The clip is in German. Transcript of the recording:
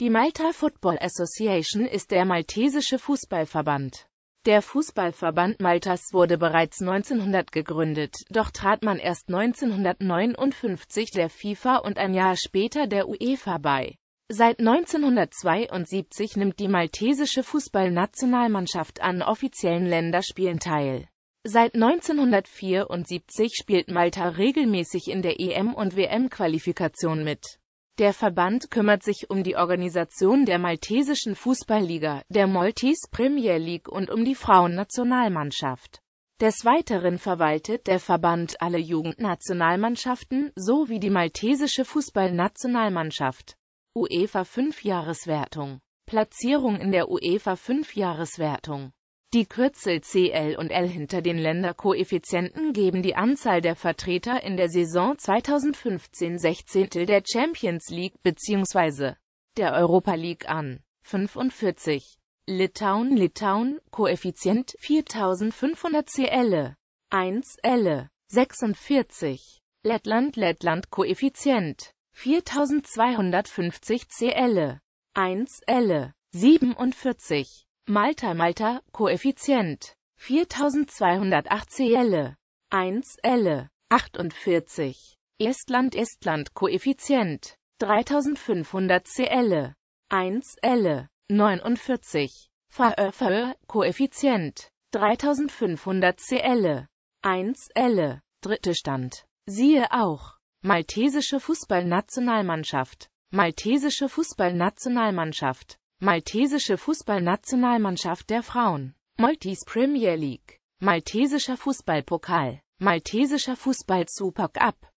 Die Malta Football Association ist der maltesische Fußballverband. Der Fußballverband Maltas wurde bereits 1900 gegründet, doch trat man erst 1959 der FIFA und ein Jahr später der UEFA bei. Seit 1972 nimmt die maltesische Fußballnationalmannschaft an offiziellen Länderspielen teil. Seit 1974 spielt Malta regelmäßig in der EM- und WM-Qualifikation mit. Der Verband kümmert sich um die Organisation der maltesischen Fußballliga, der Maltese Premier League und um die Frauennationalmannschaft. Des Weiteren verwaltet der Verband alle Jugendnationalmannschaften sowie die maltesische Fußballnationalmannschaft. UEFA 5 Jahreswertung Platzierung in der UEFA 5 Jahreswertung die Kürzel CL und L hinter den Länderkoeffizienten geben die Anzahl der Vertreter in der Saison 2015-16 der Champions League bzw. der Europa League an. 45. Litauen Litauen, Koeffizient 4500 CL 1 L 46. Lettland Lettland Koeffizient 4250 CL 1 L 47 Malta Malta, Koeffizient 4208 CL 1 L 48 Estland Estland Koeffizient 3500 CL 1 L 49 Fahr Fahr Koeffizient 3500 CL 1 L Dritte Stand Siehe auch Maltesische Fußballnationalmannschaft Maltesische Fußballnationalmannschaft Maltesische Fußballnationalmannschaft der Frauen. Maltese Premier League. Maltesischer Fußballpokal. Maltesischer Fußball-Super Cup.